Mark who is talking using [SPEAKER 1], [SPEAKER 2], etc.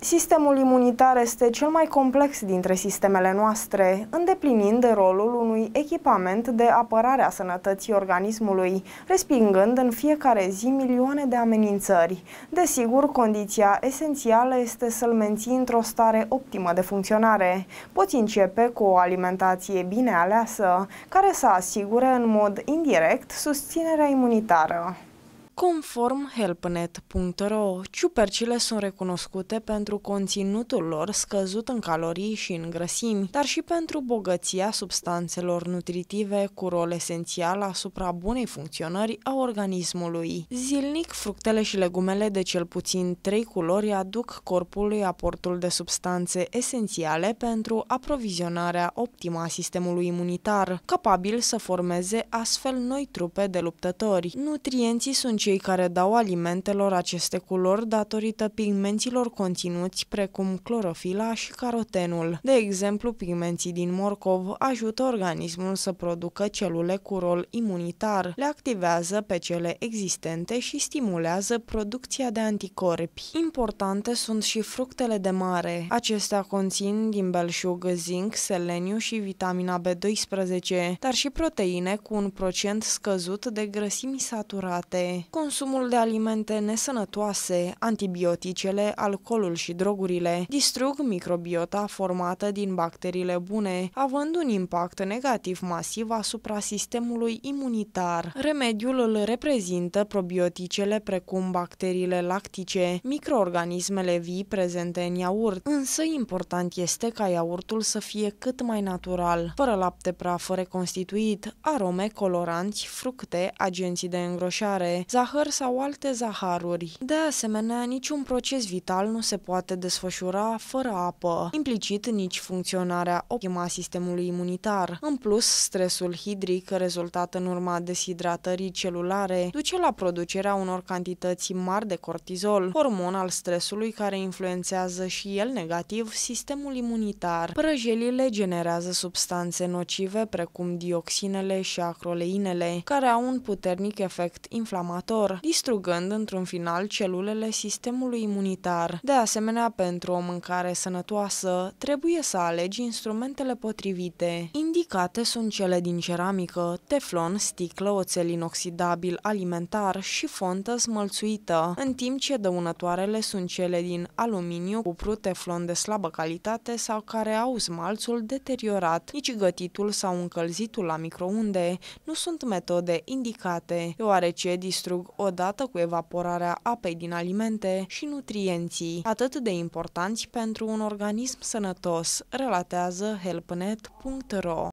[SPEAKER 1] Sistemul imunitar este cel mai complex dintre sistemele noastre, îndeplinind rolul unui echipament de apărare a sănătății organismului, respingând în fiecare zi milioane de amenințări. Desigur, condiția esențială este să-l menții într-o stare optimă de funcționare. Poți începe cu o alimentație bine aleasă, care să asigure în mod indirect susținerea imunitară. Conform helpnet.ro, ciupercile sunt recunoscute pentru conținutul lor scăzut în calorii și în grăsimi, dar și pentru bogăția substanțelor nutritive cu rol esențial asupra bunei funcționări a organismului. Zilnic, fructele și legumele de cel puțin trei culori aduc corpului aportul de substanțe esențiale pentru aprovizionarea optimă a sistemului imunitar, capabil să formeze astfel noi trupe de luptători. Nutrienții sunt cei care dau alimentelor aceste culori datorită pigmenților conținuți precum clorofila și carotenul. De exemplu, pigmenții din morcov ajută organismul să producă celule cu rol imunitar, le activează pe cele existente și stimulează producția de anticorpi. Importante sunt și fructele de mare. Acestea conțin din belșug zinc, seleniu și vitamina B12, dar și proteine cu un procent scăzut de grăsimi saturate. Consumul de alimente nesănătoase, antibioticele, alcoolul și drogurile distrug microbiota formată din bacteriile bune, având un impact negativ masiv asupra sistemului imunitar. Remediul îl reprezintă probioticele precum bacteriile lactice, microorganismele vii prezente în iaurt, însă important este ca iaurtul să fie cât mai natural, fără lapte praf reconstituit, arome, coloranți, fructe, agenții de îngroșare, zahăr zahăr sau alte zaharuri. De asemenea, niciun proces vital nu se poate desfășura fără apă, implicit nici funcționarea optimă a sistemului imunitar. În plus, stresul hidric rezultat în urma deshidratării celulare duce la producerea unor cantități mari de cortizol, hormon al stresului care influențează și el negativ sistemul imunitar. Prăjelile generează substanțe nocive precum dioxinele și acroleinele, care au un puternic efect inflamator inflamator, distrugând într-un final celulele sistemului imunitar. De asemenea, pentru o mâncare sănătoasă, trebuie să alegi instrumentele potrivite. Indicate sunt cele din ceramică, teflon, sticlă, oțel inoxidabil alimentar și fontă smălțuită, în timp ce dăunătoarele sunt cele din aluminiu, cupru, teflon de slabă calitate sau care au smalțul deteriorat. Nici gătitul sau încălzitul la microunde nu sunt metode indicate, deoarece distrug ajung odată cu evaporarea apei din alimente și nutrienții, atât de importanți pentru un organism sănătos, relatează helpnet.ro.